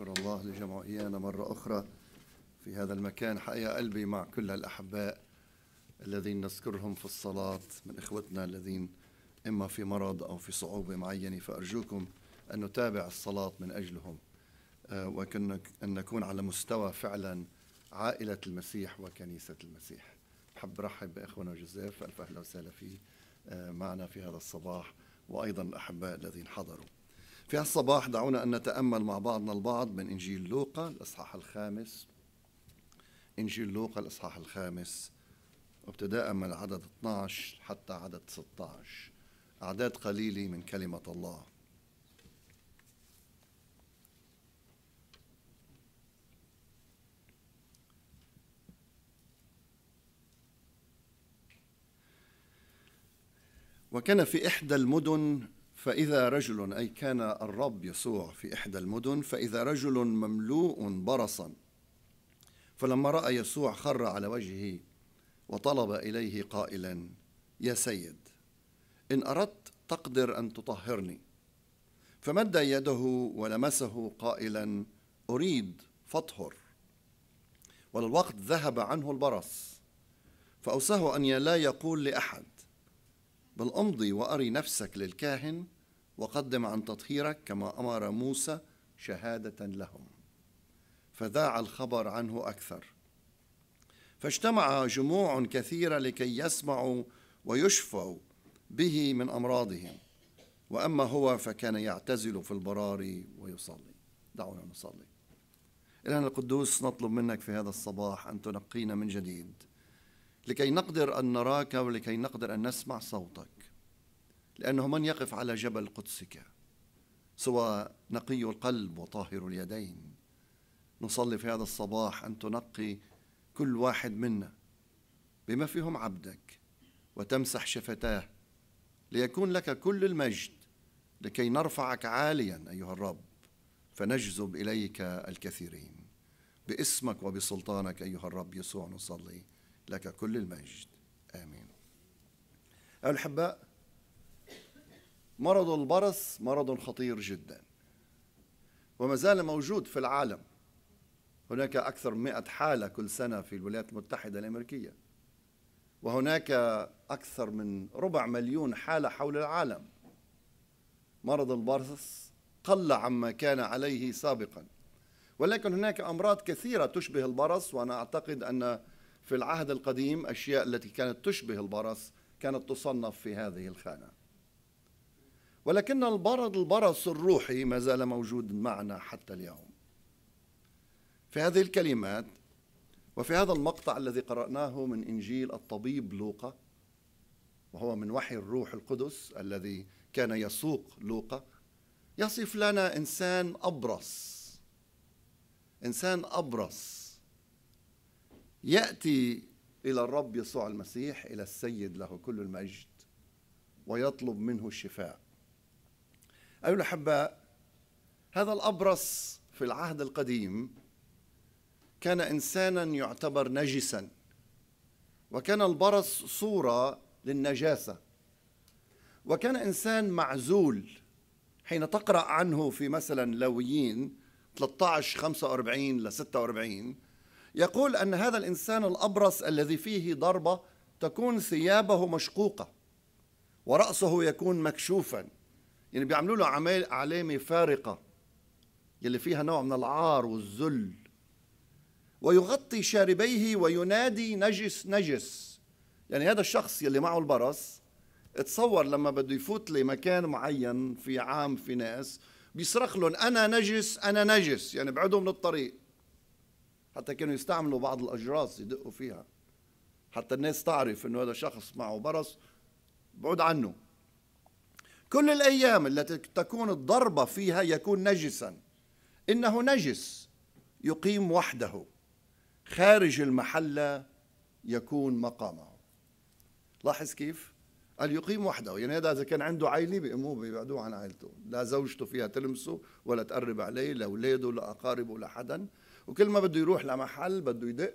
نشكر الله إيانا مرة أخرى في هذا المكان حقيقة قلبي مع كل الأحباء الذين نذكرهم في الصلاة من إخوتنا الذين إما في مرض أو في صعوبة معينة فأرجوكم أن نتابع الصلاة من أجلهم آه، وأن نكون على مستوى فعلا عائلة المسيح وكنيسة المسيح بحب رحب بإخونا جوزيف ألف أهلا وسهلا فيه آه، معنا في هذا الصباح وأيضا الأحباء الذين حضروا في هالصباح دعونا أن نتأمل مع بعضنا البعض من إنجيل لوقا الإصحاح الخامس إنجيل لوقا الإصحاح الخامس ابتداء من العدد 12 حتى عدد 16 أعداد قليلة من كلمة الله وكان في إحدى المدن فإذا رجل أي كان الرب يسوع في إحدى المدن فإذا رجل مملوء برصا فلما رأى يسوع خر على وجهه وطلب إليه قائلا يا سيد إن أردت تقدر أن تطهرني فمد يده ولمسه قائلا أريد فاطهر وللوقت ذهب عنه البرص فأوصاه أن لا يقول لأحد بل امضي واري نفسك للكاهن وقدم عن تطهيرك كما امر موسى شهاده لهم فذاع الخبر عنه اكثر فاجتمع جموع كثيره لكي يسمعوا ويشفوا به من امراضهم واما هو فكان يعتزل في البراري ويصلي دعونا نصلي الهنا القدوس نطلب منك في هذا الصباح ان تنقينا من جديد لكي نقدر أن نراك ولكي نقدر أن نسمع صوتك لأنه من يقف على جبل قدسك سوى نقي القلب وطاهر اليدين نصلي في هذا الصباح أن تنقي كل واحد منا بما فيهم عبدك وتمسح شفتاه ليكون لك كل المجد لكي نرفعك عاليا أيها الرب فنجذب إليك الكثيرين باسمك وبسلطانك أيها الرب يسوع نصلي لك كل المجد آمين الأحباء مرض البرص مرض خطير جدا وما زال موجود في العالم هناك أكثر من 100 حالة كل سنة في الولايات المتحدة الأمريكية وهناك أكثر من ربع مليون حالة حول العالم مرض البرص قل عما كان عليه سابقا ولكن هناك أمراض كثيرة تشبه البرص وأنا أعتقد أن في العهد القديم أشياء التي كانت تشبه البرص كانت تصنف في هذه الخانة ولكن البرد البرص الروحي ما زال موجود معنا حتى اليوم في هذه الكلمات وفي هذا المقطع الذي قرأناه من إنجيل الطبيب لوقا وهو من وحي الروح القدس الذي كان يسوق لوقا يصف لنا إنسان أبرص إنسان أبرص يأتي إلى الرب يسوع المسيح إلى السيد له كل المجد ويطلب منه الشفاء أيها الأحباء هذا الأبرص في العهد القديم كان إنسانا يعتبر نجسا وكان البرص صورة للنجاسة وكان إنسان معزول حين تقرأ عنه في مثلا لويين 13 45 ل 46 يقول أن هذا الإنسان الأبرص الذي فيه ضربة تكون ثيابه مشقوقة ورأسه يكون مكشوفا يعني بيعملوا له علامة فارقة يلي فيها نوع من العار والذل ويغطي شاربيه وينادي نجس نجس يعني هذا الشخص يلي معه البرص اتصور لما بده يفوت لمكان معين في عام في ناس بيصرخ لهم انا نجس انا نجس يعني ابعدوا من الطريق حتى كانوا يستعملوا بعض الأجراس يدقوا فيها حتى الناس تعرف أنه هذا شخص معه برص بعد عنه كل الأيام التي تكون الضربة فيها يكون نجسا إنه نجس يقيم وحده خارج المحلة يكون مقامه لاحظ كيف؟ قال يقيم وحده يعني هذا إذا كان عنده عائلة بيقوموه بيبعدوه عن عائلته لا زوجته فيها تلمسه ولا تقرب عليه لا أولاده لا أقاربه لا حدا وكل ما بده يروح لمحل بده يدق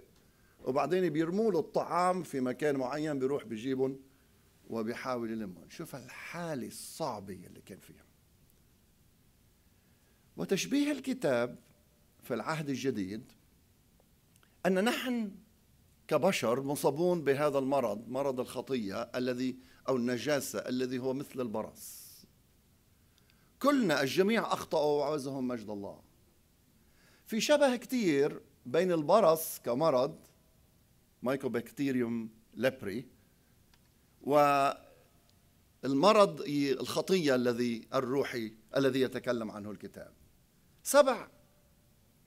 وبعدين بيرموا له الطعام في مكان معين بيروح بجيبهم وبيحاول يلمهم شوف الحالة الصعبة اللي كان فيها وتشبيه الكتاب في العهد الجديد أن نحن كبشر مصابون بهذا المرض مرض الخطية الذي أو النجاسة الذي هو مثل البرص كلنا الجميع أخطأوا وعوزهم مجد الله في شبه كتير بين البرص كمرض مايكوبكتيريوم ليبري والمرض الخطية الذي الروحي الذي يتكلم عنه الكتاب سبع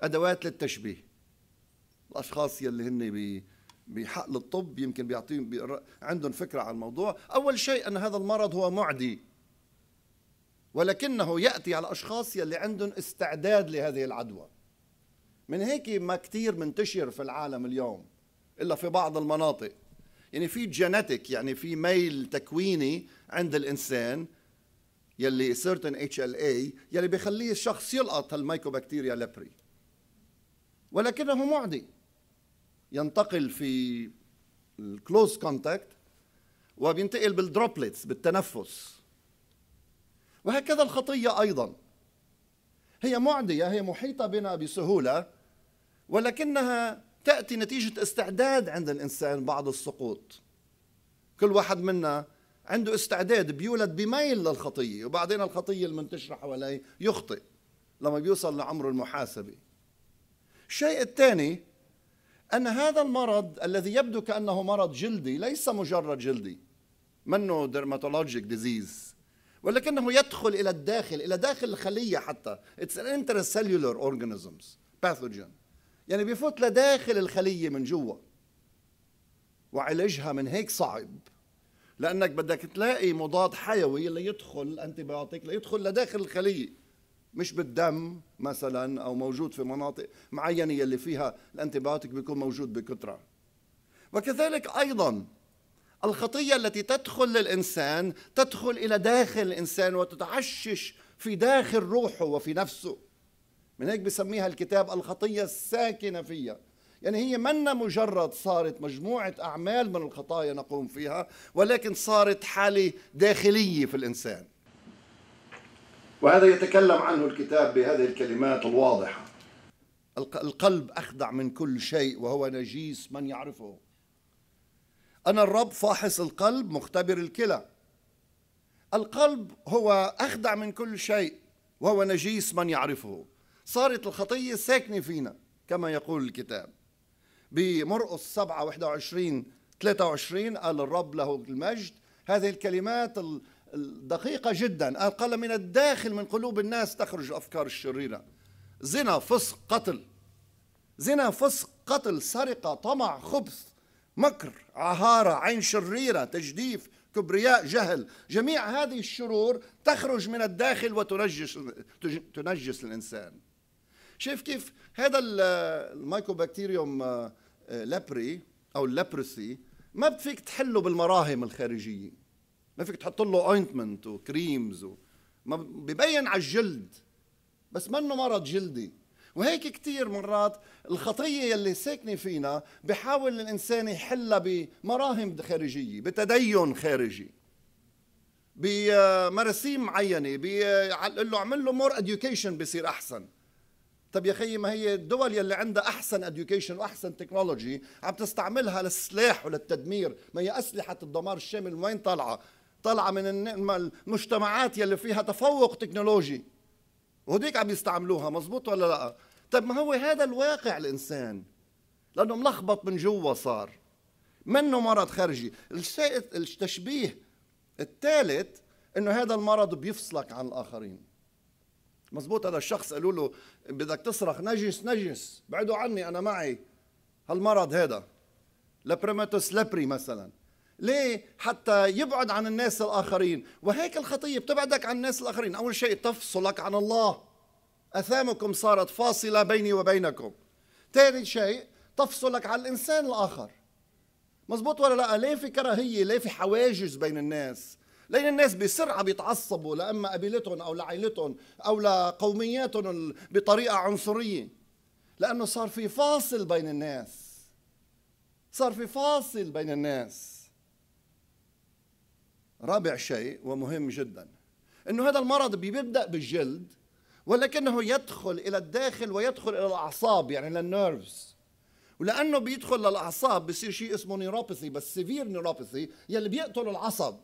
أدوات للتشبيه الأشخاص يلي هن بي بحقل الطب يمكن بيعطيهم عندهم فكرة عن الموضوع أول شيء أن هذا المرض هو معدي ولكنه يأتي على أشخاص يلي عندهم استعداد لهذه العدوى من هيك ما كتير منتشر في العالم اليوم إلا في بعض المناطق يعني في جينيتك يعني في ميل تكويني عند الإنسان يلي سيرتن اتش ال اي يلي بخليه الشخص يلقط هالميكوبكتيريا لبري ولكنه معدي ينتقل في الكلوز كونتاكت وبينتقل بالدروبليتس بالتنفس وهكذا الخطيه ايضا هي معديه هي محيطه بنا بسهوله ولكنها تأتي نتيجة استعداد عند الإنسان بعد السقوط كل واحد منا عنده استعداد بيولد بميل للخطية وبعدين الخطية المنتشرة حواليه يخطئ لما بيوصل لعمر المحاسبة الشيء الثاني أن هذا المرض الذي يبدو كأنه مرض جلدي ليس مجرد جلدي منه درماتولوجيك ديزيز ولكنه يدخل إلى الداخل إلى داخل الخلية حتى It's an intercellular organisms pathogen يعني بيفوت لداخل الخلية من جوا وعلاجها من هيك صعب لأنك بدك تلاقي مضاد حيوي اللي يدخل أنتبيوتيك ليدخل لداخل الخلية مش بالدم مثلا أو موجود في مناطق معينة يلي فيها الانتيبيوتيك بيكون موجود بكثرة وكذلك أيضا الخطية التي تدخل للإنسان تدخل إلى داخل الإنسان وتتعشش في داخل روحه وفي نفسه من هيك بسميها الكتاب الخطية الساكنة فيها يعني هي منا مجرد صارت مجموعة أعمال من الخطايا نقوم فيها ولكن صارت حالة داخلية في الإنسان وهذا يتكلم عنه الكتاب بهذه الكلمات الواضحة القلب أخدع من كل شيء وهو نجيس من يعرفه أنا الرب فاحص القلب مختبر الكلى القلب هو أخدع من كل شيء وهو نجيس من يعرفه صارت الخطية ساكنة فينا كما يقول الكتاب بمرقص 7 21 23 قال الرب له المجد هذه الكلمات الدقيقة جدا قال, قال من الداخل من قلوب الناس تخرج الأفكار الشريرة زنا فسق قتل زنا فسق قتل سرقة طمع خبث مكر عهارة عين شريرة تجديف كبرياء جهل جميع هذه الشرور تخرج من الداخل وتنجس تنجس الإنسان شايف كيف هذا المايكوبكتيريوم آه، آه، لابري او اللبرسي ما بتفيك تحله بالمراهم الخارجيه ما فيك تحط له اوينتمنت وكريمز ما ببين على الجلد بس منه مرض جلدي وهيك كثير مرات الخطية اللي ساكنة فينا بحاول الإنسان يحلها بمراهم خارجية بتدين خارجي بمراسيم آه، معينة بقول له اعمل له مور اديوكيشن بصير أحسن طب يا خيي ما هي الدول يلي عندها احسن اديوكيشن واحسن تكنولوجي عم تستعملها للسلاح وللتدمير ما هي اسلحه الدمار الشامل وين طالعه طالعه من المجتمعات يلي فيها تفوق تكنولوجي وهديك عم يستعملوها مزبوط ولا لا طب ما هو هذا الواقع الانسان لانه ملخبط من جوا صار منه مرض خارجي الشيء التشبيه الثالث انه هذا المرض بيفصلك عن الاخرين مزبوط هذا الشخص قالوا له بدك تصرخ نجس نجس بعدوا عني انا معي هالمرض هذا لبريماتوس لبري مثلا ليه حتى يبعد عن الناس الاخرين وهيك الخطيه بتبعدك عن الناس الاخرين اول شيء تفصلك عن الله اثامكم صارت فاصله بيني وبينكم ثاني شيء تفصلك عن الانسان الاخر مزبوط ولا لا ليه في كراهيه ليه في حواجز بين الناس لان الناس بسرعه بيتعصبوا لاما قبيلتهم او لعائلتهم او لقومياتهم بطريقه عنصريه لانه صار في فاصل بين الناس صار في فاصل بين الناس رابع شيء ومهم جدا انه هذا المرض بيبدا بالجلد ولكنه يدخل الى الداخل ويدخل الى الاعصاب يعني للنيرفز ولانه بيدخل للاعصاب بصير شيء اسمه نيروباثي بس سيفير نيروباثي يلي بيقتل العصب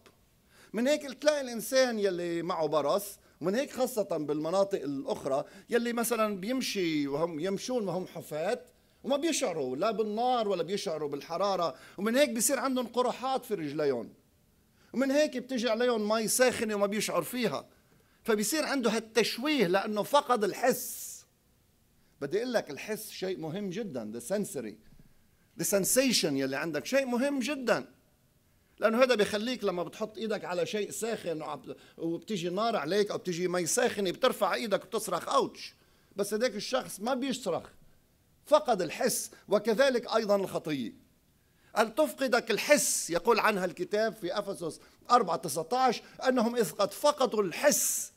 من هيك تلاقي الانسان يلي معه برص ومن هيك خاصة بالمناطق الأخرى يلي مثلا بيمشي وهم يمشون وهم حفاة وما بيشعروا لا بالنار ولا بيشعروا بالحرارة ومن هيك بيصير عندهم قرحات في رجليهم ومن هيك بتجي عليهم مي ساخنة وما بيشعر فيها فبيصير عنده هالتشويه لأنه فقد الحس بدي أقول لك الحس شيء مهم جدا ذا سنسري ذا سنسيشن يلي عندك شيء مهم جداً لانه هذا بخليك لما بتحط ايدك على شيء ساخن وبتيجي نار عليك او بتيجي مي ساخنه بترفع ايدك وبتصرخ اوتش بس هذاك الشخص ما بيصرخ فقد الحس وكذلك ايضا الخطيه أن تفقدك الحس يقول عنها الكتاب في أفسس 4 19 أنهم إذ قد فقدوا الحس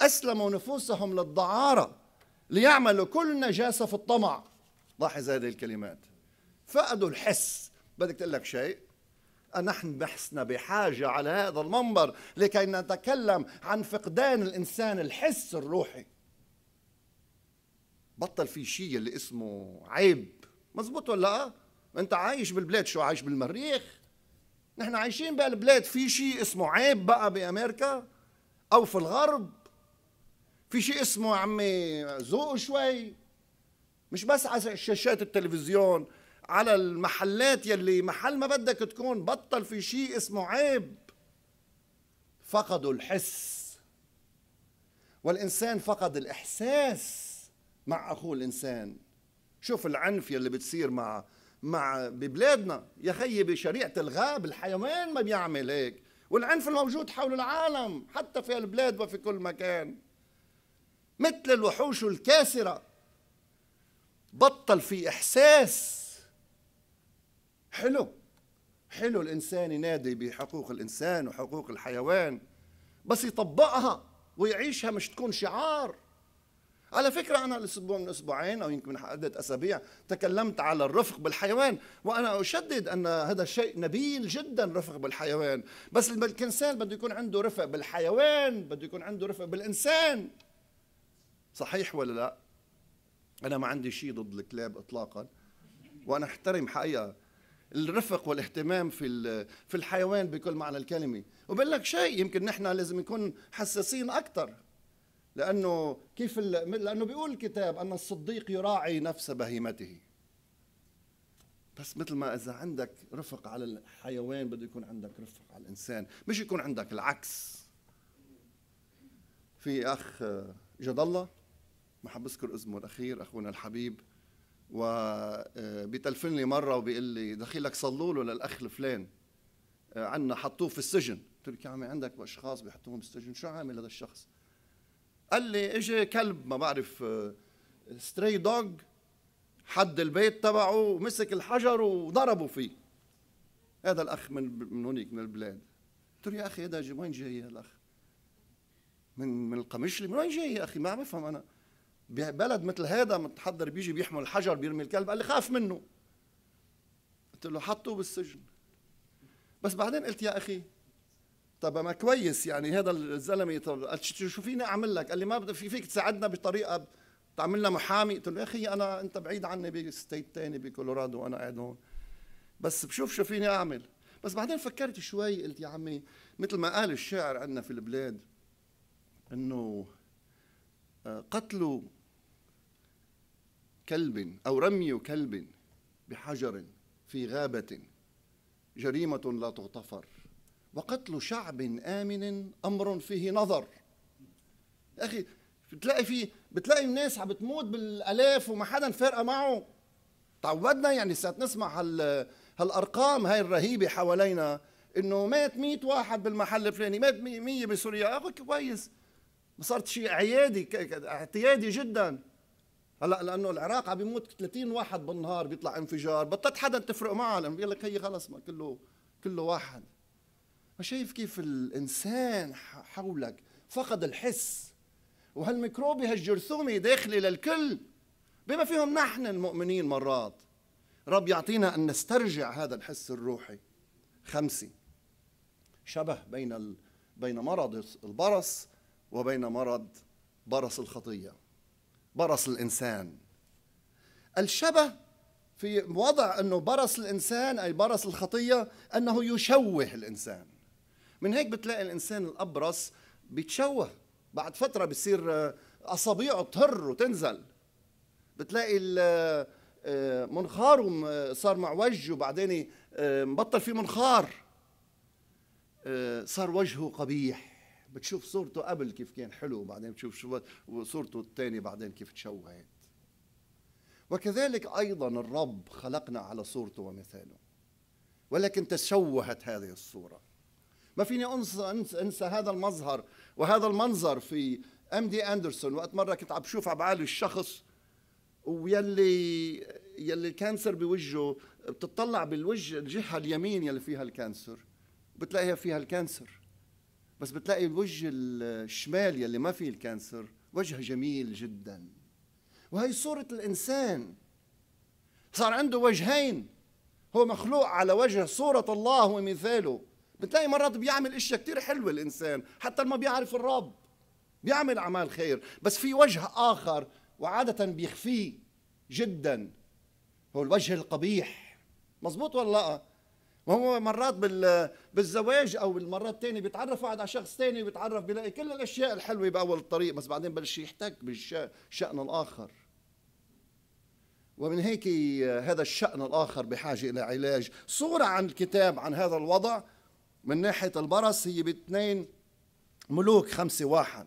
أسلموا نفوسهم للدعارة ليعملوا كل نجاسة في الطمع لاحظ هذه الكلمات فقدوا الحس بدك تقول لك شيء نحن بحثنا بحاجة على هذا المنبر لكي نتكلم عن فقدان الإنسان الحس الروحي بطل في شيء اللي اسمه عيب مزبوط ولا انت عايش بالبلاد شو عايش بالمريخ نحن عايشين بالبلاد في شيء اسمه عيب بقى بامريكا او في الغرب في شيء اسمه عمي ذوق شوي مش بس على شاشات التلفزيون على المحلات يلي محل ما بدك تكون بطل في شيء اسمه عيب فقدوا الحس والإنسان فقد الإحساس مع أخوه الإنسان شوف العنف يلي بتصير مع مع ببلادنا يا خيي بشريعة الغاب الحيوان ما بيعمل هيك والعنف الموجود حول العالم حتى في البلاد وفي كل مكان مثل الوحوش الكاسرة بطل في إحساس حلو حلو الإنسان ينادي بحقوق الإنسان وحقوق الحيوان بس يطبقها ويعيشها مش تكون شعار على فكرة أنا الأسبوع من أسبوعين أو يمكن من عدة أسابيع تكلمت على الرفق بالحيوان وأنا أشدد أن هذا شيء نبيل جدا رفق بالحيوان بس الإنسان بده يكون عنده رفق بالحيوان بده يكون عنده رفق بالإنسان صحيح ولا لا؟ أنا ما عندي شيء ضد الكلاب إطلاقا وأنا أحترم حقيقة الرفق والاهتمام في في الحيوان بكل معنى الكلمه وبقول لك شيء يمكن نحن لازم نكون حساسين اكثر لانه كيف لانه بيقول الكتاب ان الصديق يراعي نفس بهيمته بس مثل ما اذا عندك رفق على الحيوان بده يكون عندك رفق على الانسان مش يكون عندك العكس في اخ جد الله ما حب اذكر اسمه الاخير اخونا الحبيب وبيتلفن آه، لي مره وبيقول لي دخيلك صلوا له للاخ الفلان آه، عنا حطوه في السجن قلت له يا عمي عندك اشخاص بيحطوهم بالسجن شو عامل هذا الشخص قال لي اجى كلب ما بعرف ستري آه، دوغ حد البيت تبعه ومسك الحجر وضربه فيه هذا الاخ من من هونيك من البلاد قلت له يا اخي هذا وين جاي هذا الاخ من من القمشلي من وين جاي يا اخي ما عم بفهم انا بلد مثل هذا متحضر بيجي بيحمل حجر بيرمي الكلب قال لي خاف منه قلت له حطوه بالسجن بس بعدين قلت يا اخي طب ما كويس يعني هذا الزلمه قلت شو فيني اعمل لك؟ قال لي ما في فيك تساعدنا بطريقه تعملنا محامي قلت له يا اخي انا انت بعيد عني بستيت ثاني بكولورادو وانا قاعد هون بس بشوف شو فيني اعمل بس بعدين فكرت شوي قلت يا عمي مثل ما قال الشاعر عندنا في البلاد انه آه، قتلوا كلب أو رمي كلب بحجر في غابة جريمة لا تغتفر وقتل شعب آمن أمر فيه نظر يا أخي بتلاقي في بتلاقي الناس عم بتموت بالالاف وما حدا فارقه معه تعودنا يعني ساعات نسمع هال هالارقام هاي الرهيبه حوالينا انه مات 100 واحد بالمحل الفلاني مات 100 بسوريا اخي كويس صارت شيء اعيادي اعتيادي جدا هلا لانه العراق عم بيموت 30 واحد بالنهار بيطلع انفجار بطلت حدا تفرق معه لانه بيقول لك هي خلص ما كله كله واحد شايف كيف الانسان حولك فقد الحس وهالميكروبي هالجرثومه داخله للكل بما فيهم نحن المؤمنين مرات رب يعطينا ان نسترجع هذا الحس الروحي خمسه شبه بين بين مرض البرص وبين مرض برص الخطيه برص الإنسان الشبه في وضع أنه برص الإنسان أي برص الخطية أنه يشوه الإنسان من هيك بتلاقي الإنسان الأبرص بيتشوه بعد فترة بصير آه، أصابيعه تهر وتنزل بتلاقي آه، آه، منخاره صار معوج وبعدين مبطل في منخار صار وجهه قبيح بتشوف صورته قبل كيف كان حلو وبعدين بتشوف شو صورته الثانية بعدين كيف تشوهت وكذلك أيضا الرب خلقنا على صورته ومثاله ولكن تشوهت هذه الصورة ما فيني أنسى, أنسى هذا المظهر وهذا المنظر في أم دي أندرسون وقت مرة كنت عم بشوف عم بعالج الشخص ويلي يلي الكانسر بوجهه بتطلع بالوجه الجهه اليمين يلي فيها الكانسر بتلاقيها فيها الكانسر بس بتلاقي الوجه الشمال يلي ما فيه الكانسر وجه جميل جدا وهي صورة الإنسان صار عنده وجهين هو مخلوق على وجه صورة الله ومثاله بتلاقي مرات بيعمل اشياء كثير حلوة الإنسان حتى ما بيعرف الرب بيعمل أعمال خير بس في وجه آخر وعادة بيخفيه جدا هو الوجه القبيح مظبوط ولا لا هو مرات بالزواج او بالمرات الثانيه بيتعرف واحد على شخص ثاني بيتعرف بيلاقي كل الاشياء الحلوه باول الطريق بس بعدين بلش يحتك بالشان الاخر ومن هيك هذا الشأن الآخر بحاجة إلى علاج صورة عن الكتاب عن هذا الوضع من ناحية البرص هي باثنين ملوك خمسة واحد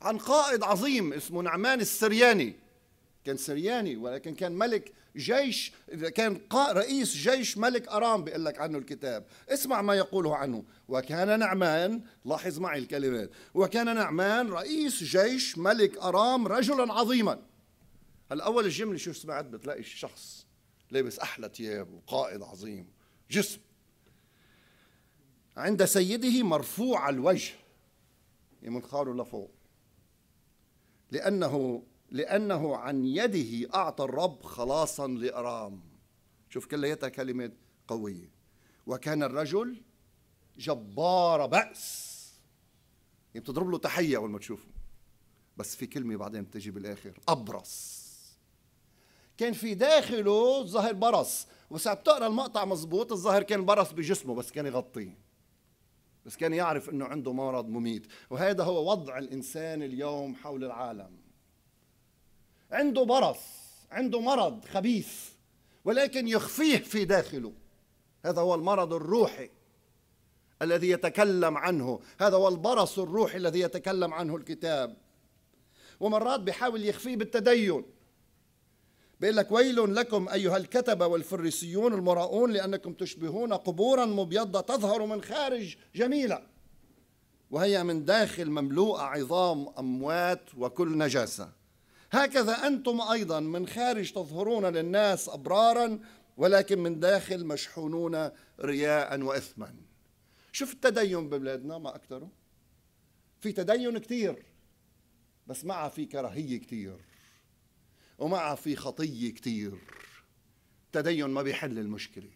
عن قائد عظيم اسمه نعمان السرياني كان سرياني ولكن كان ملك جيش كان رئيس جيش ملك أرام بيقول لك عنه الكتاب اسمع ما يقوله عنه وكان نعمان لاحظ معي الكلمات وكان نعمان رئيس جيش ملك أرام رجلا عظيما هلا أول الجملة شو سمعت بتلاقي الشخص لابس أحلى ثياب وقائد عظيم جسم عند سيده مرفوع الوجه يمن خاله لفوق لأنه لأنه عن يده أعطى الرب خلاصا لأرام شوف كليتها كلمة قوية وكان الرجل جبار بأس يعني بتضرب له تحية أول ما تشوفه بس في كلمة بعدين بتجي بالآخر أبرص كان في داخله ظهر برص وساعة بتقرا المقطع مزبوط الظاهر كان برص بجسمه بس كان يغطيه بس كان يعرف انه عنده مرض مميت وهذا هو وضع الانسان اليوم حول العالم عنده برص عنده مرض خبيث ولكن يخفيه في داخله هذا هو المرض الروحي الذي يتكلم عنه هذا هو البرص الروحي الذي يتكلم عنه الكتاب ومرات بيحاول يخفيه بالتدين بيقول لك ويل لكم ايها الكتبه والفريسيون المراؤون لانكم تشبهون قبورا مبيضه تظهر من خارج جميله وهي من داخل مملوءه عظام اموات وكل نجاسه هكذا أنتم أيضا من خارج تظهرون للناس أبرارا ولكن من داخل مشحونون رياء وإثما شوف التدين ببلادنا ما أكثره في تدين كثير بس معها في كراهية كثير ومعها في خطية كثير التدين ما بيحل المشكلة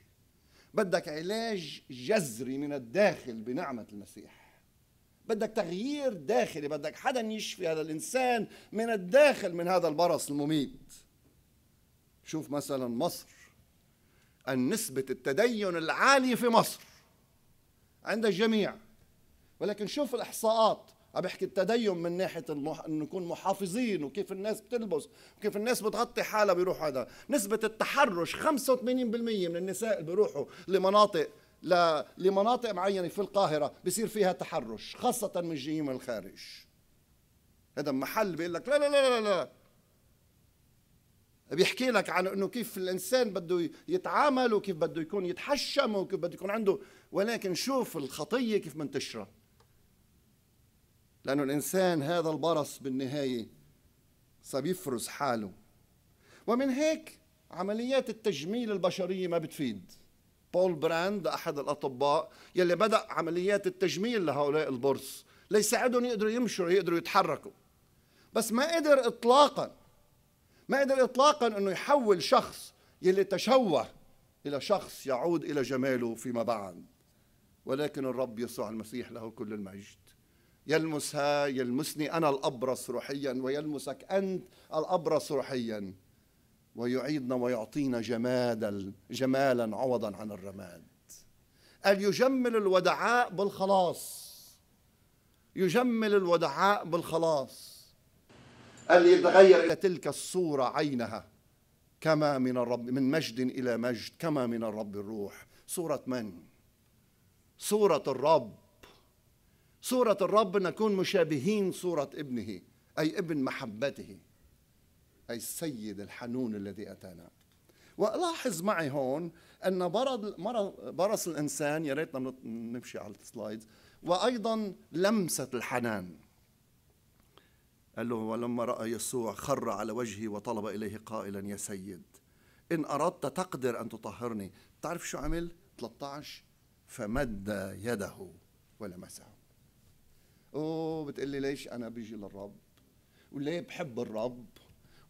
بدك علاج جذري من الداخل بنعمة المسيح بدك تغيير داخلي بدك حدا يشفي هذا الإنسان من الداخل من هذا البرص المميت شوف مثلا مصر النسبة التدين العالية في مصر عند الجميع ولكن شوف الإحصاءات عم بحكي التدين من ناحيه المح... انه نكون محافظين وكيف الناس بتلبس وكيف الناس بتغطي حالها بيروحوا هذا نسبه التحرش 85% من النساء اللي بيروحوا لمناطق لمناطق معينة في القاهرة بصير فيها تحرش خاصة من جايين من الخارج هذا محل بيقول لك لا لا لا لا لا بيحكي لك عن انه كيف الانسان بده يتعامل وكيف بده يكون يتحشم وكيف بده يكون عنده ولكن شوف الخطيه كيف منتشره لانه الانسان هذا البرص بالنهايه صار يفرز حاله ومن هيك عمليات التجميل البشريه ما بتفيد بول براند أحد الأطباء يلي بدأ عمليات التجميل لهؤلاء البرص ليساعدهم يقدروا يمشوا يقدروا يتحركوا بس ما قدر إطلاقا ما قدر إطلاقا أنه يحول شخص يلي تشوه إلى شخص يعود إلى جماله فيما بعد ولكن الرب يسوع المسيح له كل المجد يلمسها يلمسني أنا الأبرص روحيا ويلمسك أنت الأبرص روحيا ويعيدنا ويعطينا جمالا جمالا عوضا عن الرماد قال يجمل الودعاء بالخلاص يجمل الودعاء بالخلاص قال يتغير تلك الصورة عينها كما من الرب من مجد إلى مجد كما من الرب الروح صورة من؟ صورة الرب صورة الرب نكون مشابهين صورة ابنه أي ابن محبته أي السيد الحنون الذي أتانا ولاحظ معي هون أن برد برص الإنسان يا ريتنا نمشي على السلايدز وأيضا لمسة الحنان قال له ولما رأى يسوع خر على وجهه وطلب إليه قائلا يا سيد إن أردت تقدر أن تطهرني تعرف شو عمل 13 فمد يده ولمسه أوه بتقلي ليش أنا بيجي للرب وليه بحب الرب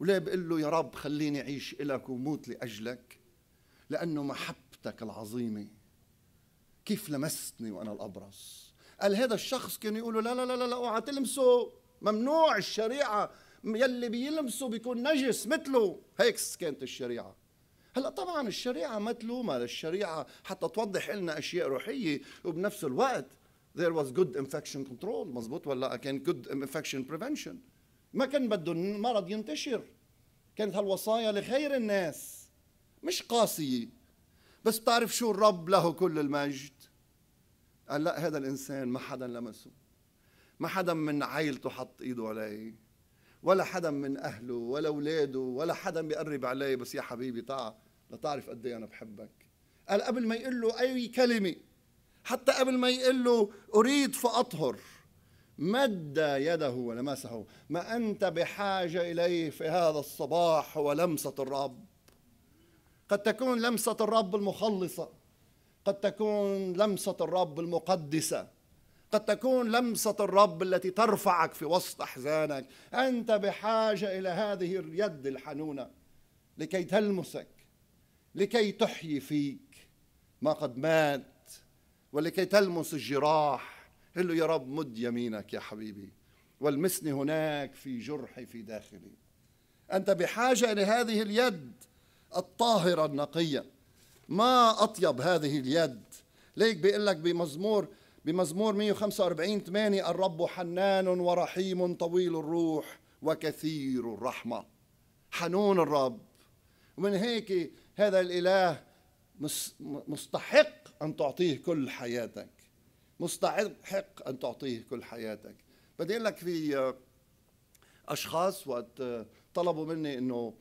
وليه بقول له يا رب خليني أعيش إلك وموت لأجلك لأنه محبتك العظيمة كيف لمستني وأنا الأبرص قال هذا الشخص كانوا يقولوا لا لا لا لا اوعى تلمسه ممنوع الشريعة يلي بيلمسه بيكون نجس مثله هيك كانت الشريعة هلا طبعا الشريعة ما تلومها للشريعة حتى توضح لنا أشياء روحية وبنفس الوقت there was good infection control مزبوط ولا كان good infection prevention ما كان بده المرض ينتشر كانت هالوصايا لخير الناس مش قاسية بس بتعرف شو الرب له كل المجد قال لا هذا الإنسان ما حدا لمسه ما حدا من عائلته حط إيده عليه ولا حدا من أهله ولا أولاده ولا حدا بيقرب عليه بس يا حبيبي تعا لتعرف قد إيه أنا بحبك قال قبل ما يقول له أي كلمة حتى قبل ما يقول له أريد فأطهر مد يده ولمسه ما أنت بحاجة إليه في هذا الصباح هو لمسة الرب قد تكون لمسة الرب المخلصة قد تكون لمسة الرب المقدسة قد تكون لمسة الرب التي ترفعك في وسط أحزانك أنت بحاجة إلى هذه اليد الحنونة لكي تلمسك لكي تحيي فيك ما قد مات ولكي تلمس الجراح قل له يا رب مد يمينك يا حبيبي والمسني هناك في جرحي في داخلي أنت بحاجة لهذه اليد الطاهرة النقية ما أطيب هذه اليد ليك بيقول لك بمزمور بمزمور 145 8 الرب حنان ورحيم طويل الروح وكثير الرحمة حنون الرب ومن هيك هذا الإله مستحق أن تعطيه كل حياتك مستعد حق ان تعطيه كل حياتك بدي اقول لك في آه، اشخاص وقت آه، طلبوا مني انه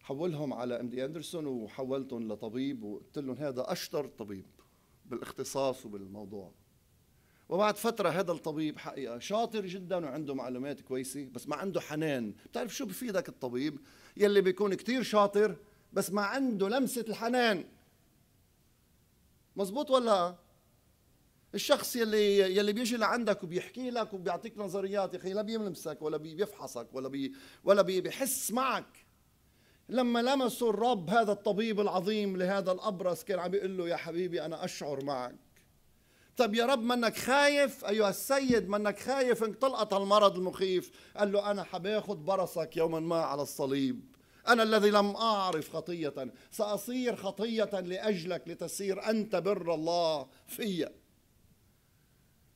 حولهم على ام دي اندرسون وحولتهم لطبيب وقلت لهم هذا اشطر طبيب بالاختصاص وبالموضوع وبعد فترة هذا الطبيب حقيقة شاطر جدا وعنده معلومات كويسة بس ما عنده حنان بتعرف شو بفيدك الطبيب يلي بيكون كتير شاطر بس ما عنده لمسة الحنان مزبوط ولا الشخص يلي يلي بيجي لعندك وبيحكي لك وبيعطيك نظريات يا اخي لا بيلمسك ولا بيفحصك ولا بي ولا بيحس معك لما لمسوا الرب هذا الطبيب العظيم لهذا الابرص كان عم بيقول له يا حبيبي انا اشعر معك طب يا رب منك خايف ايها السيد منك خايف انك تلقط المرض المخيف قال له انا حباخذ برصك يوما ما على الصليب أنا الذي لم أعرف خطية سأصير خطية لأجلك لتسير أنت بر الله فيّ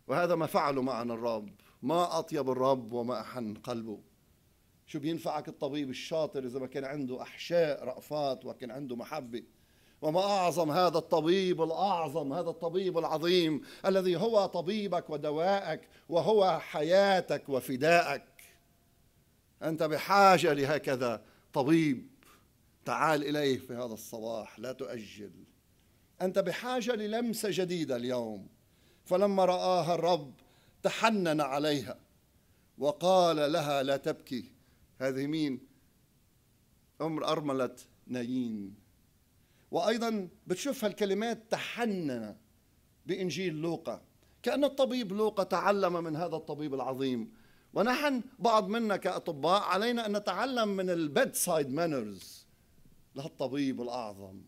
وهذا ما فعله معنا الرب ما أطيب الرب وما أحن قلبه شو بينفعك الطبيب الشاطر إذا ما كان عنده أحشاء رأفات وكان عنده محبة وما أعظم هذا الطبيب الأعظم هذا الطبيب العظيم الذي هو طبيبك ودوائك وهو حياتك وفدائك أنت بحاجة لهكذا طبيب تعال إليه في هذا الصباح لا تؤجل أنت بحاجة للمسة جديدة اليوم فلما رآها الرب تحنن عليها وقال لها لا تبكي هذه مين أم أرملة نايين وأيضا بتشوف هالكلمات تحنن بإنجيل لوقا كأن الطبيب لوقا تعلم من هذا الطبيب العظيم ونحن بعض منا كأطباء علينا أن نتعلم من البيد سايد مانرز لهالطبيب الأعظم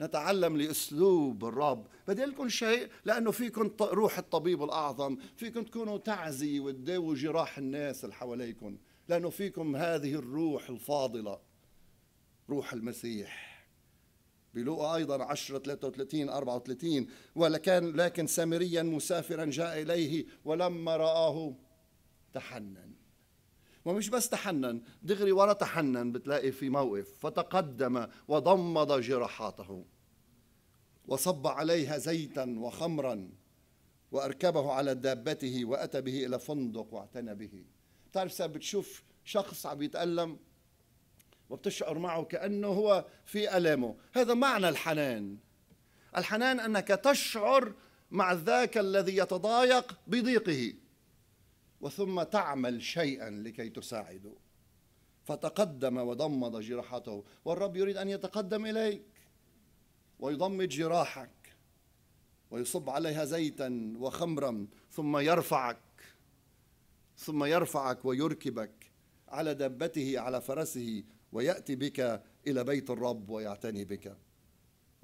نتعلم لأسلوب الرب بدي لكم شيء لأنه فيكم روح الطبيب الأعظم فيكم تكونوا تعزي وتداووا جراح الناس اللي حواليكم لأنه فيكم هذه الروح الفاضلة روح المسيح بلوقا أيضا 10 33 34 ولكن لكن سامريا مسافرا جاء إليه ولما رآه تحنن ومش بس تحنن دغري ورا تحنن بتلاقي في موقف فتقدم وضمد جراحاته وصب عليها زيتا وخمرا وأركبه على دابته وأتى به إلى فندق واعتنى به تعرف ساعة بتشوف شخص عم يتألم وبتشعر معه كأنه هو في ألمه هذا معنى الحنان الحنان أنك تشعر مع ذاك الذي يتضايق بضيقه وثم تعمل شيئا لكي تساعده فتقدم وضمد جراحته والرب يريد ان يتقدم اليك ويضمد جراحك ويصب عليها زيتا وخمرا ثم يرفعك ثم يرفعك ويركبك على دابته على فرسه وياتي بك الى بيت الرب ويعتني بك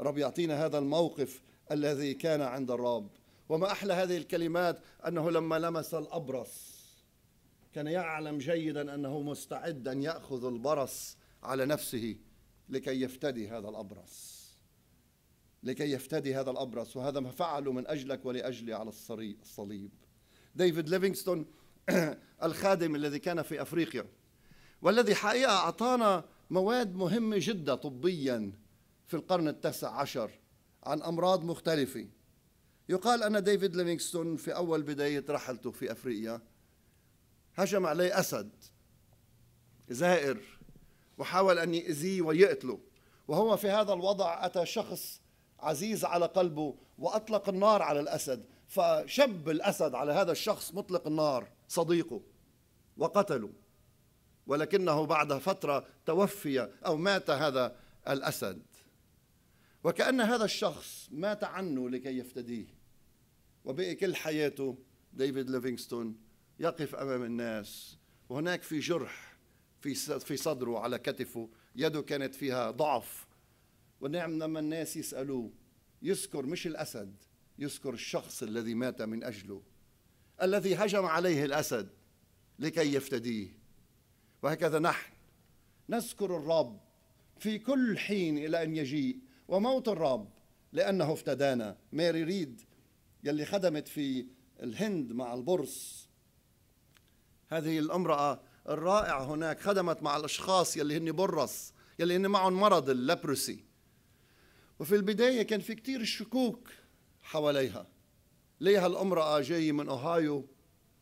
رب يعطينا هذا الموقف الذي كان عند الرب وما أحلى هذه الكلمات أنه لما لمس الأبرص كان يعلم جيدا أنه مستعد أن يأخذ البرص على نفسه لكي يفتدي هذا الأبرص لكي يفتدي هذا الأبرص وهذا ما فعله من أجلك ولأجلي على الصليب ديفيد ليفينغستون الخادم الذي كان في أفريقيا والذي حقيقة أعطانا مواد مهمة جدا طبيا في القرن التاسع عشر عن أمراض مختلفة يقال أن ديفيد ليفينغستون في أول بداية رحلته في أفريقيا هجم عليه أسد زائر وحاول أن يؤذيه ويقتله وهو في هذا الوضع أتى شخص عزيز على قلبه وأطلق النار على الأسد فشب الأسد على هذا الشخص مطلق النار صديقه وقتله ولكنه بعد فترة توفي أو مات هذا الأسد وكأن هذا الشخص مات عنه لكي يفتديه وبقي كل حياته ديفيد ليفينغستون يقف أمام الناس وهناك في جرح في في صدره على كتفه يده كانت فيها ضعف ونعم لما الناس يسألوه يذكر مش الأسد يذكر الشخص الذي مات من أجله الذي هجم عليه الأسد لكي يفتديه وهكذا نحن نذكر الرب في كل حين إلى أن يجيء وموت الرب لأنه افتدانا ماري ريد يلي خدمت في الهند مع البرص هذه الامرأة الرائعة هناك خدمت مع الأشخاص يلي هن برص يلي هن معهم مرض اللبروسي وفي البداية كان في كتير شكوك حواليها ليه هالامرأة جاية من أوهايو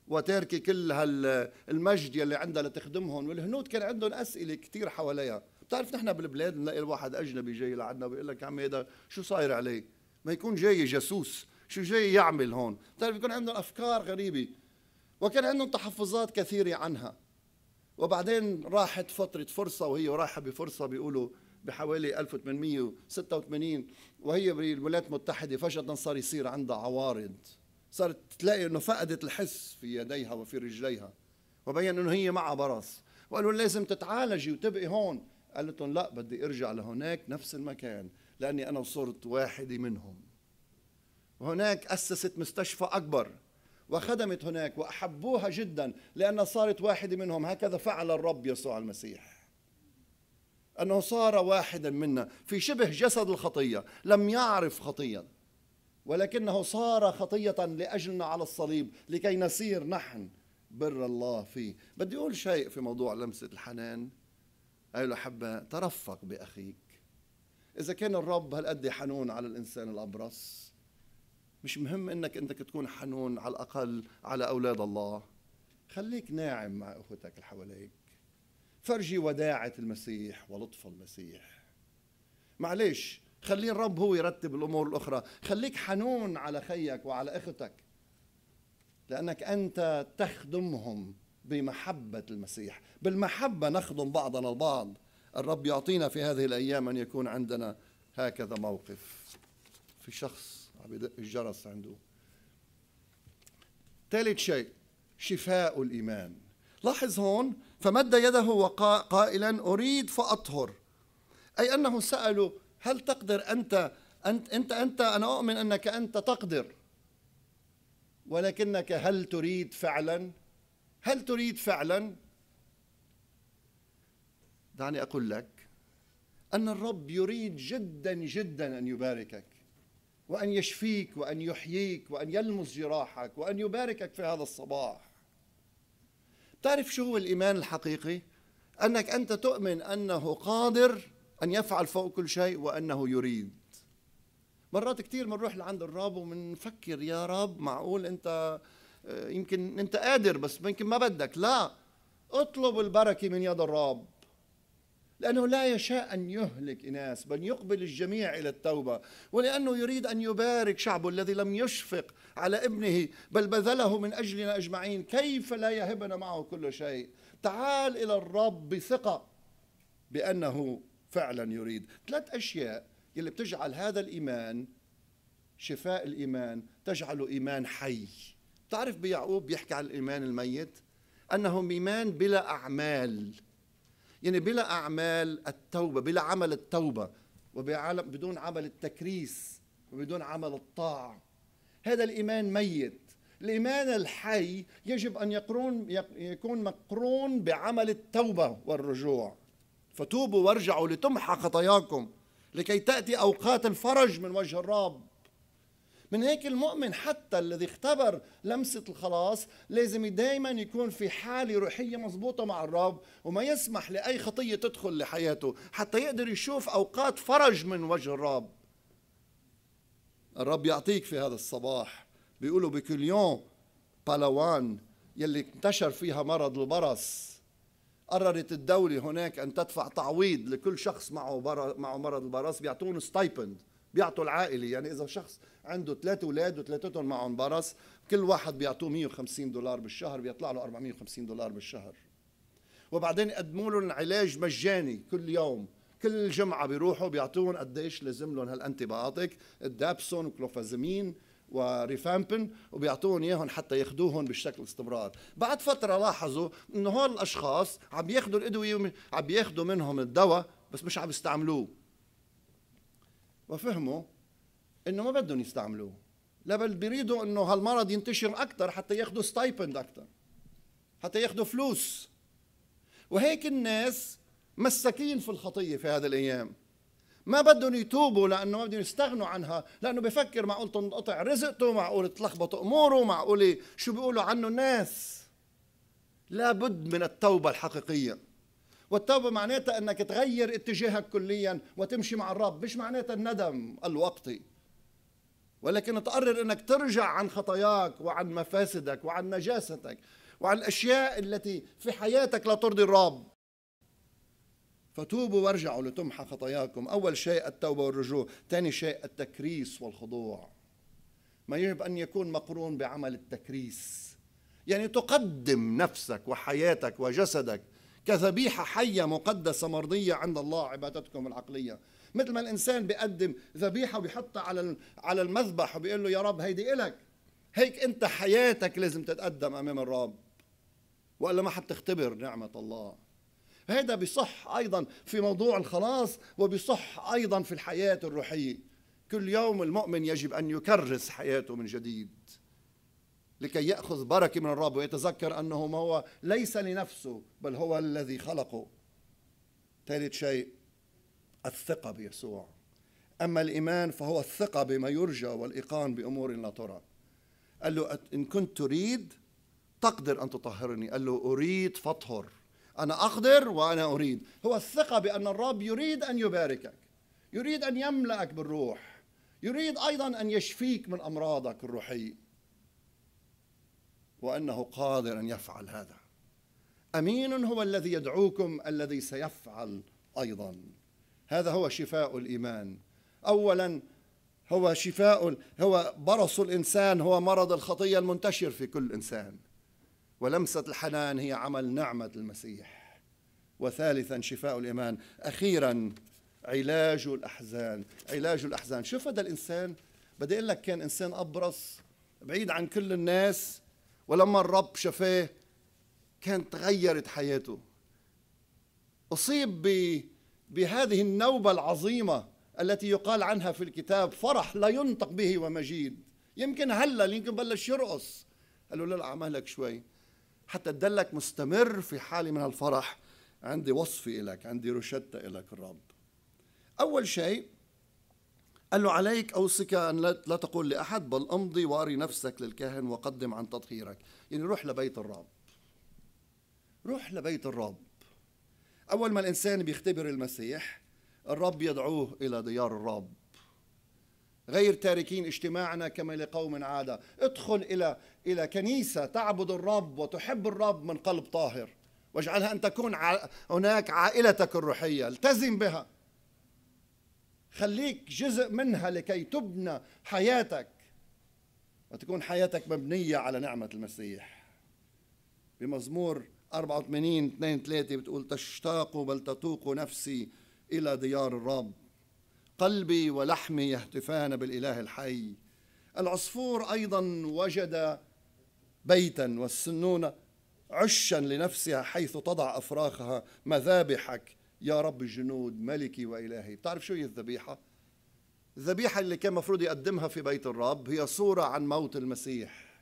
وتاركة كل هالمجد يلي عندها لتخدمهم والهنود كان عندهم أسئلة كتير حواليها بتعرف نحن بالبلاد نلاقي الواحد اجنبي جاي لعندنا بيقول لك عمي هذا شو صاير عليه؟ ما يكون جاي جاسوس، شو جاي يعمل هون؟ بتعرف يكون عندهم افكار غريبه وكان عندهم تحفظات كثيره عنها وبعدين راحت فتره فرصه وهي رايحه بفرصه بيقولوا بحوالي 1886 وهي بالولايات المتحده فجاه صار يصير عندها عوارض صارت تلاقي انه فقدت الحس في يديها وفي رجليها وبين انه هي معها برص وقالوا لازم تتعالجي وتبقي هون قالت لهم لا بدي ارجع لهناك نفس المكان لاني انا صرت واحده منهم وهناك اسست مستشفى اكبر وخدمت هناك واحبوها جدا لانها صارت واحده منهم هكذا فعل الرب يسوع المسيح انه صار واحدا منا في شبه جسد الخطيه لم يعرف خطيه ولكنه صار خطيه لاجلنا على الصليب لكي نسير نحن بر الله فيه بدي اقول شيء في موضوع لمسه الحنان قال له حبة ترفق بأخيك إذا كان الرب هالقد حنون على الإنسان الأبرص مش مهم إنك أنك تكون حنون على الأقل على أولاد الله خليك ناعم مع أخوتك اللي حواليك فرجي وداعة المسيح ولطف المسيح معلش خليه الرب هو يرتب الأمور الأخرى خليك حنون على خيك وعلى أختك لأنك أنت تخدمهم بمحبة المسيح بالمحبة نخدم بعضنا البعض الرب يعطينا في هذه الأيام أن يكون عندنا هكذا موقف في شخص عم يدق الجرس عنده ثالث شيء شفاء الإيمان لاحظ هون فمد يده قائلا أريد فأطهر أي أنه سأله هل تقدر أنت أنت أنت أنت أنا أؤمن أنك أنت تقدر ولكنك هل تريد فعلا هل تريد فعلا دعني اقول لك ان الرب يريد جدا جدا ان يباركك وان يشفيك وان يحييك وان يلمس جراحك وان يباركك في هذا الصباح تعرف شو هو الايمان الحقيقي انك انت تؤمن انه قادر ان يفعل فوق كل شيء وانه يريد مرات كثير بنروح لعند الرب وبنفكر يا رب معقول انت آه، يمكن انت قادر بس يمكن ما بدك لا اطلب البركه من يد الرب لأنه لا يشاء أن يهلك إناس بل يقبل الجميع إلى التوبة ولأنه يريد أن يبارك شعبه الذي لم يشفق على ابنه بل بذله من أجلنا أجمعين كيف لا يهبنا معه كل شيء تعال إلى الرب بثقة بأنه فعلا يريد ثلاث أشياء يلي بتجعل هذا الإيمان شفاء الإيمان تجعله إيمان حي تعرف بيعقوب بيحكي عن الإيمان الميت أنه إيمان بلا أعمال يعني بلا أعمال التوبة بلا عمل التوبة وبدون عمل التكريس وبدون عمل الطاعة هذا الإيمان ميت الإيمان الحي يجب أن يقرون يكون مقرون بعمل التوبة والرجوع فتوبوا وارجعوا لتمحى خطاياكم لكي تأتي أوقات الفرج من وجه الرب من هيك المؤمن حتى الذي اختبر لمسة الخلاص لازم دايما يكون في حالة روحية مضبوطة مع الرب وما يسمح لأي خطية تدخل لحياته حتى يقدر يشوف أوقات فرج من وجه الرب الرب يعطيك في هذا الصباح بيقولوا بكل يوم يلي انتشر فيها مرض البرص قررت الدولة هناك أن تدفع تعويض لكل شخص معه معه مرض البرص بيعطونه ستايبند بيعطوا العائله يعني اذا شخص عنده ثلاث اولاد وثلاثتهم معهم برص كل واحد بيعطوه 150 دولار بالشهر بيطلع له 450 دولار بالشهر وبعدين يقدموا لهم علاج مجاني كل يوم كل جمعه بيروحوا بيعطوهم قديش لازم لهم هالانتي بايوتيك الدابسون وكلوفازامين وريفامبن وبيعطوهم اياهم حتى ياخذوهم بالشكل استمرار بعد فتره لاحظوا انه هول الاشخاص عم ياخذوا الادويه عم ياخذوا منهم الدواء بس مش عم يستعملوه وفهموا انه ما بدهم يستعملوه لا بل بيريدوا انه هالمرض ينتشر اكثر حتى ياخذوا ستايبند اكثر حتى ياخذوا فلوس وهيك الناس مساكين في الخطيه في هذه الايام ما بدهم يتوبوا لانه ما بدهم يستغنوا عنها لانه بفكر معقول تنقطع رزقته معقول تلخبط اموره معقول شو بيقولوا عنه الناس لابد من التوبه الحقيقيه والتوبة معناتها أنك تغير اتجاهك كليا وتمشي مع الرب مش معناتها الندم الوقتي ولكن تقرر أنك ترجع عن خطاياك وعن مفاسدك وعن نجاستك وعن الأشياء التي في حياتك لا ترضي الرب فتوبوا وارجعوا لتمحى خطاياكم أول شيء التوبة والرجوع ثاني شيء التكريس والخضوع ما يجب أن يكون مقرون بعمل التكريس يعني تقدم نفسك وحياتك وجسدك كذبيحة حية مقدسة مرضية عند الله عبادتكم العقلية مثل ما الإنسان بيقدم ذبيحة وبيحطها على على المذبح وبيقول له يا رب هيدي إلك هيك أنت حياتك لازم تتقدم أمام الرب وإلا ما حتختبر نعمة الله هذا بصح أيضا في موضوع الخلاص وبصح أيضا في الحياة الروحية كل يوم المؤمن يجب أن يكرس حياته من جديد لكي يأخذ بركة من الرب ويتذكر أنه ما هو ليس لنفسه بل هو الذي خلقه ثالث شيء الثقة بيسوع أما الإيمان فهو الثقة بما يرجى والإيقان بأمور لا ترى قال له إن كنت تريد تقدر أن تطهرني قال له أريد فاطهر أنا أقدر وأنا أريد هو الثقة بأن الرب يريد أن يباركك يريد أن يملأك بالروح يريد أيضا أن يشفيك من أمراضك الروحية وأنه قادر أن يفعل هذا أمين هو الذي يدعوكم الذي سيفعل أيضا هذا هو شفاء الإيمان أولا هو شفاء هو برص الإنسان هو مرض الخطية المنتشر في كل إنسان ولمسة الحنان هي عمل نعمة المسيح وثالثا شفاء الإيمان أخيرا علاج الأحزان علاج الأحزان شوف هذا الإنسان بدي أقول لك كان إنسان أبرص بعيد عن كل الناس ولما الرب شفاه كانت تغيرت حياته أصيب بهذه النوبة العظيمة التي يقال عنها في الكتاب فرح لا ينطق به ومجيد يمكن هلا يمكن بلش يرقص قال له لا أعمالك شوي حتى تدلك مستمر في حالي من الفرح عندي وصفي إلك عندي رشدة إلك الرب أول شيء قال له عليك أوصك أن لا تقول لأحد بل أمضي وأري نفسك للكاهن وقدم عن تطهيرك يعني روح لبيت الرب روح لبيت الرب أول ما الإنسان بيختبر المسيح الرب يدعوه إلى ديار الرب غير تاركين اجتماعنا كما لقوم عادة ادخل إلى إلى كنيسة تعبد الرب وتحب الرب من قلب طاهر واجعلها أن تكون هناك عائلتك الروحية التزم بها خليك جزء منها لكي تبنى حياتك وتكون حياتك مبنية على نعمة المسيح بمزمور 84 2 3 بتقول تشتاق بل تتوق نفسي إلى ديار الرب قلبي ولحمي يهتفان بالإله الحي العصفور أيضا وجد بيتا والسنون عشا لنفسها حيث تضع أفراخها مذابحك يا رب الجنود ملكي وإلهي بتعرف شو هي الذبيحة؟ الذبيحة اللي كان مفروض يقدمها في بيت الرب هي صورة عن موت المسيح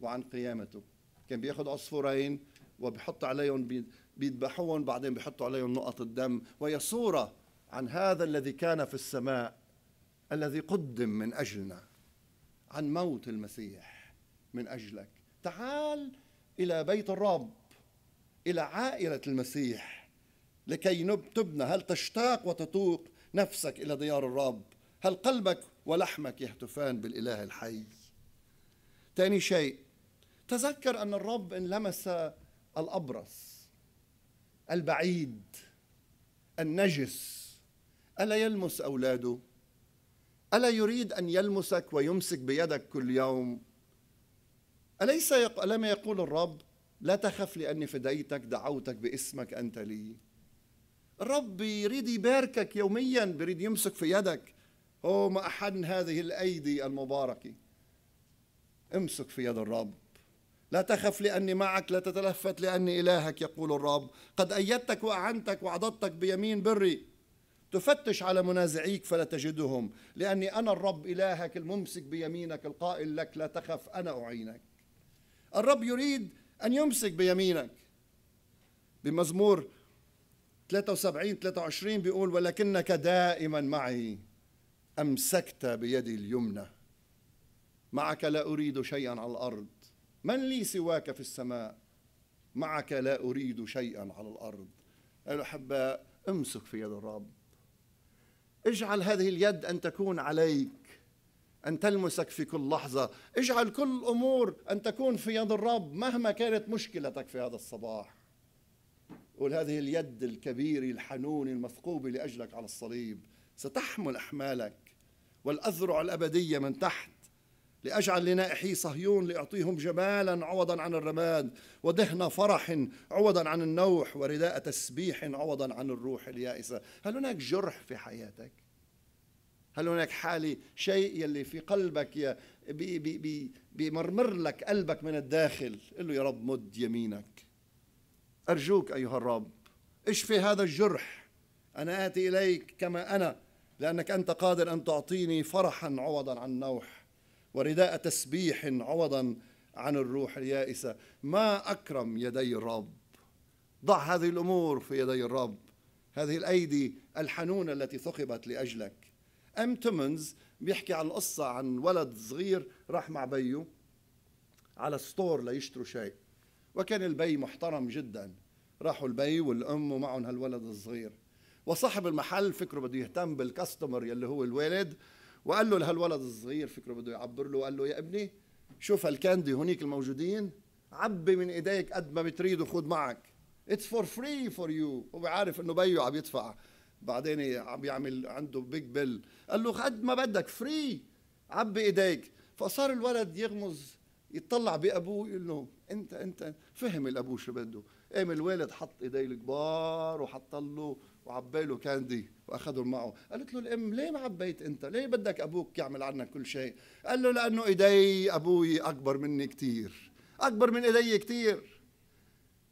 وعن قيامته كان بياخد عصفورين وبيحط عليهم بيذبحون بعدين بيحطوا عليهم نقط الدم وهي صورة عن هذا الذي كان في السماء الذي قدم من أجلنا عن موت المسيح من أجلك تعال إلى بيت الرب إلى عائلة المسيح لكي تبنى هل تشتاق وتتوق نفسك إلى ديار الرب هل قلبك ولحمك يهتفان بالإله الحي ثاني شيء تذكر أن الرب إن لمس الأبرص البعيد النجس ألا يلمس أولاده ألا يريد أن يلمسك ويمسك بيدك كل يوم أليس يق... ألم يقول الرب لا تخف لأني فديتك دعوتك باسمك أنت لي الرب يريد يباركك يوميا يريد يمسك في يدك أو ما أحد هذه الأيدي المباركة امسك في يد الرب لا تخف لأني معك لا تتلفت لأني إلهك يقول الرب قد أيدتك وأعنتك وعضدتك بيمين بري تفتش على منازعيك فلا تجدهم لأني أنا الرب إلهك الممسك بيمينك القائل لك لا تخف أنا أعينك الرب يريد أن يمسك بيمينك بمزمور 73 23 بيقول ولكنك دائما معي أمسكت بيدي اليمنى معك لا أريد شيئا على الأرض من لي سواك في السماء معك لا أريد شيئا على الأرض قالوا أحباء امسك في يد الرب اجعل هذه اليد أن تكون عليك أن تلمسك في كل لحظة اجعل كل الأمور أن تكون في يد الرب مهما كانت مشكلتك في هذا الصباح قول هذه اليد الكبيرة الحنونة المثقوبة لأجلك على الصليب ستحمل أحمالك والأذرع الأبدية من تحت لأجعل لنائحي صهيون لأعطيهم جمالا عوضا عن الرماد ودهن فرح عوضا عن النوح ورداء تسبيح عوضا عن الروح اليائسة هل هناك جرح في حياتك؟ هل هناك حالة شيء يلي في قلبك يا بيمرمر لك قلبك من الداخل قل له يا رب مد يمينك أرجوك أيها الرب اشفي هذا الجرح أنا آتي إليك كما أنا لأنك أنت قادر أن تعطيني فرحا عوضا عن نوح ورداء تسبيح عوضا عن الروح اليائسة ما أكرم يدي الرب ضع هذه الأمور في يدي الرب هذه الأيدي الحنونة التي ثقبت لأجلك أم تومنز بيحكي عن قصة عن ولد صغير راح مع بيو على ستور ليشتروا شيء وكان البي محترم جدا راحوا البي والام ومعهم هالولد الصغير وصاحب المحل فكره بده يهتم بالكاستمر يلي هو الوالد وقال له لهالولد الصغير فكره بده يعبر له وقال له يا ابني شوف هالكاندي هونيك الموجودين عبي من ايديك قد ما بتريد وخذ معك اتس فور فري فور يو هو عارف انه بيو عم يدفع بعدين عم يعمل عنده بيج بيل قال له قد ما بدك فري عبي ايديك فصار الولد يغمز يتطلع بابوه يقول له انت انت فهم الابو شو بده قام الوالد حط ايديه الكبار وحط له وعباله كاندي واخذهم معه قالت له الام ليه ما عبيت انت ليه بدك ابوك يعمل عنا كل شيء قال له لانه ايدي ابوي اكبر مني كثير اكبر من ايدي كثير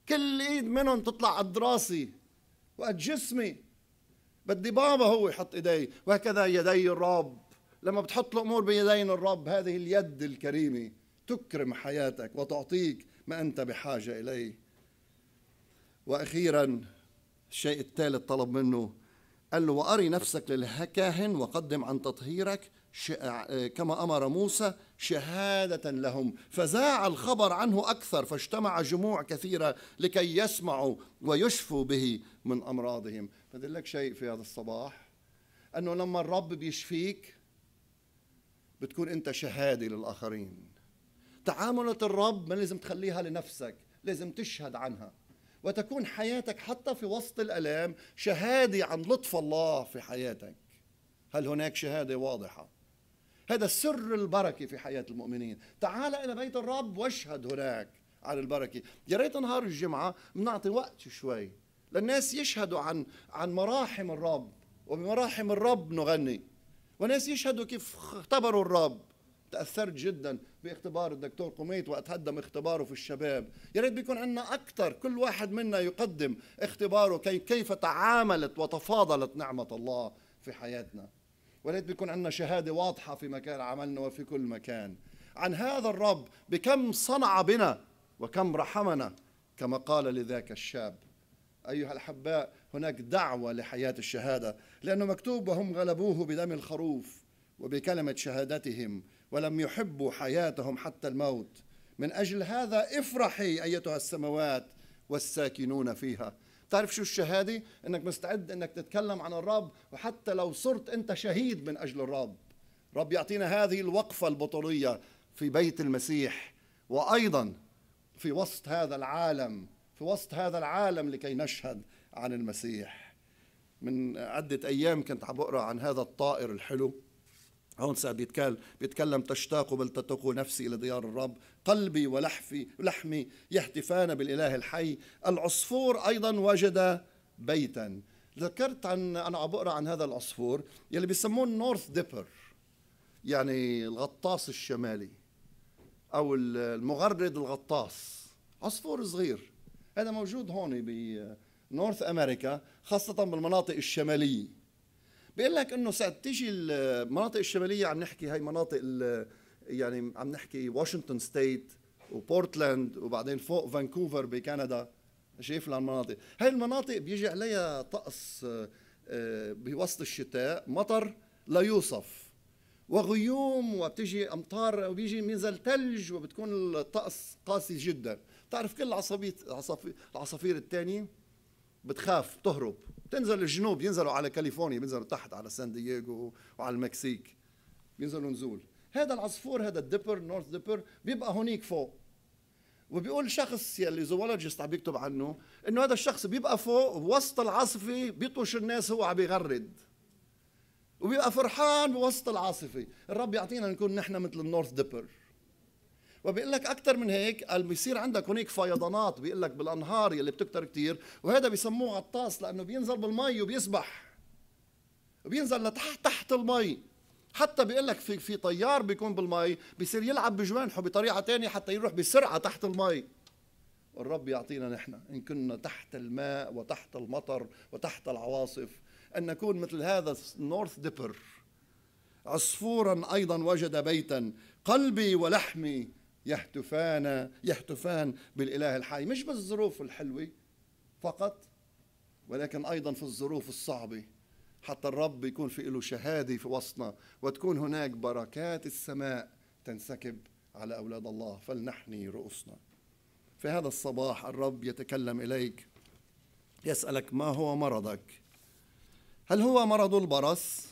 كل ايد منهم تطلع قد راسي وقد جسمي بدي بابا هو يحط ايدي وهكذا يدي الرب لما بتحط الامور بيدين الرب هذه اليد الكريمه تكرم حياتك وتعطيك ما انت بحاجه اليه واخيرا الشيء الثالث طلب منه قال له واري نفسك للكاهن وقدم عن تطهيرك كما امر موسى شهاده لهم فزاع الخبر عنه اكثر فاجتمع جموع كثيره لكي يسمعوا ويشفوا به من امراضهم بدي لك شيء في هذا الصباح انه لما الرب بيشفيك بتكون انت شهاده للاخرين تعاملة الرب ما لازم تخليها لنفسك لازم تشهد عنها وتكون حياتك حتى في وسط الألام شهادة عن لطف الله في حياتك هل هناك شهادة واضحة؟ هذا سر البركة في حياة المؤمنين تعال إلى بيت الرب واشهد هناك عن البركة يا ريت نهار الجمعة بنعطي وقت شوي للناس يشهدوا عن عن مراحم الرب وبمراحم الرب نغني وناس يشهدوا كيف اختبروا الرب تاثرت جدا باختبار الدكتور قميت وقت اختباره في الشباب يا ريت بيكون عندنا اكثر كل واحد منا يقدم اختباره كي كيف تعاملت وتفاضلت نعمه الله في حياتنا وليت بيكون عندنا شهاده واضحه في مكان عملنا وفي كل مكان عن هذا الرب بكم صنع بنا وكم رحمنا كما قال لذاك الشاب أيها الأحباء هناك دعوة لحياة الشهادة لأنه مكتوب وهم غلبوه بدم الخروف وبكلمة شهادتهم ولم يحبوا حياتهم حتى الموت من أجل هذا افرحي أيتها السماوات والساكنون فيها تعرف شو الشهادة؟ أنك مستعد أنك تتكلم عن الرب وحتى لو صرت أنت شهيد من أجل الرب رب يعطينا هذه الوقفة البطولية في بيت المسيح وأيضا في وسط هذا العالم في وسط هذا العالم لكي نشهد عن المسيح من عدة أيام كنت عم بقرأ عن هذا الطائر الحلو هون صار بيتكلم بيتكلم تشتاق بل تتق نفسي الى ديار الرب قلبي ولحفي لحمي يهتفان بالاله الحي العصفور ايضا وجد بيتا ذكرت عن انا عم بقرا عن هذا العصفور يلي بيسموه النورث ديبر يعني الغطاس الشمالي او المغرد الغطاس عصفور صغير هذا موجود هون بنورث امريكا خاصه بالمناطق الشماليه بيقول لك انه ستيجي المناطق الشماليه عم نحكي هاي مناطق يعني عم نحكي واشنطن ستيت وبورتلاند وبعدين فوق فانكوفر بكندا شايف لهالمناطق هاي المناطق بيجي عليها طقس آه، بوسط الشتاء مطر لا يوصف وغيوم وبتجي امطار وبيجي بينزل ثلج وبتكون الطقس قاسي جدا بتعرف كل العصافير العصافير الثانيه بتخاف بتهرب بتنزل الجنوب ينزلوا على كاليفورنيا بينزلوا تحت على سان دييغو وعلى المكسيك بينزلوا نزول هذا العصفور هذا الدبر نورث دبر بيبقى هونيك فوق وبيقول شخص يلي زوولوجيست عم بيكتب عنه انه هذا الشخص بيبقى فوق بوسط العاصفه بيطوش الناس هو عم بيغرد وبيبقى فرحان بوسط العاصفه الرب يعطينا نكون نحن مثل النورث ديبر وبيقول لك اكثر من هيك قال بيصير عندك هناك فيضانات بيقول لك بالانهار يلي بتكتر كثير وهذا بسموه غطاس لانه بينزل بالمي وبيسبح بينزل لتحت تحت المي حتى بيقول لك في في طيار بيكون بالمي بيصير يلعب بجوانحه بطريقه ثانيه حتى يروح بسرعه تحت المي والرب يعطينا نحن ان كنا تحت الماء وتحت المطر وتحت العواصف ان نكون مثل هذا النورث ديبر عصفورا ايضا وجد بيتا قلبي ولحمي يهتفان يهتفان بالإله الحي مش بالظروف الحلوة فقط ولكن أيضا في الظروف الصعبة حتى الرب يكون في له شهادة في وسطنا وتكون هناك بركات السماء تنسكب على أولاد الله فلنحني رؤوسنا في هذا الصباح الرب يتكلم إليك يسألك ما هو مرضك هل هو مرض البرص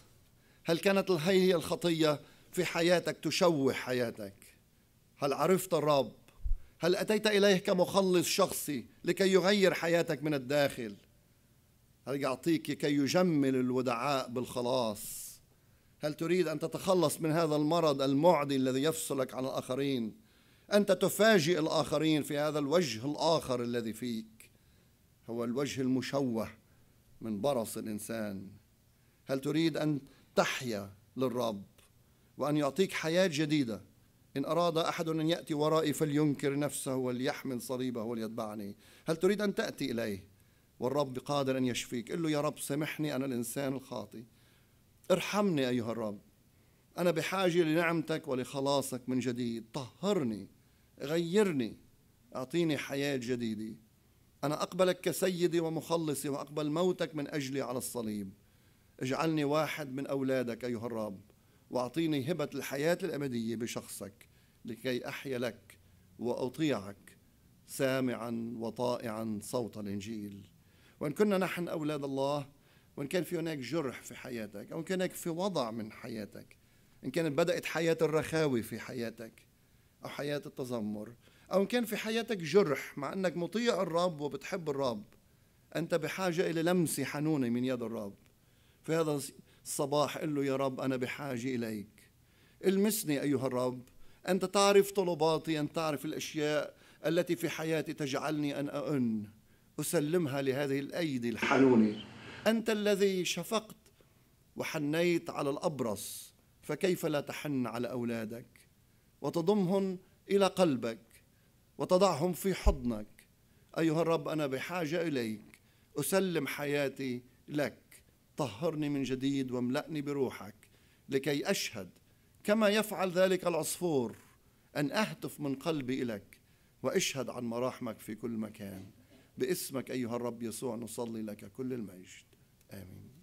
هل كانت هي الخطية في حياتك تشوه حياتك هل عرفت الرب هل أتيت إليه كمخلص شخصي لكي يغير حياتك من الداخل هل يعطيك كي يجمل الودعاء بالخلاص هل تريد أن تتخلص من هذا المرض المعدي الذي يفصلك عن الآخرين أنت تفاجئ الآخرين في هذا الوجه الآخر الذي فيك هو الوجه المشوه من برص الإنسان هل تريد أن تحيا للرب وأن يعطيك حياة جديدة إن أراد أحد أن يأتي ورائي فلينكر نفسه وليحمل صليبه وليتبعني هل تريد أن تأتي إليه والرب قادر أن يشفيك قل له يا رب سامحني أنا الإنسان الخاطئ ارحمني أيها الرب أنا بحاجة لنعمتك ولخلاصك من جديد طهرني غيرني أعطيني حياة جديدة أنا أقبلك كسيدي ومخلصي وأقبل موتك من أجلي على الصليب اجعلني واحد من أولادك أيها الرب واعطيني هبه الحياه الابديه بشخصك لكي احيا لك واطيعك سامعا وطائعا صوت الانجيل وان كنا نحن اولاد الله وان كان في هناك جرح في حياتك او ان كان هناك في وضع من حياتك ان كانت بدات حياه الرخاوه في حياتك او حياه التذمر او ان كان في حياتك جرح مع انك مطيع الرب وبتحب الرب انت بحاجه الى لمسه حنونه من يد الرب في هذا الصباح قل له يا رب أنا بحاجة إليك المسني أيها الرب أنت تعرف طلباتي أنت تعرف الأشياء التي في حياتي تجعلني أن أئن أسلمها لهذه الأيدي الحنونة أنت الذي شفقت وحنيت على الأبرص فكيف لا تحن على أولادك وتضمهم إلى قلبك وتضعهم في حضنك أيها الرب أنا بحاجة إليك أسلم حياتي لك طهرني من جديد واملأني بروحك لكي أشهد كما يفعل ذلك العصفور أن أهتف من قلبي إليك وأشهد عن مراحمك في كل مكان باسمك أيها الرب يسوع نصلي لك كل المجد آمين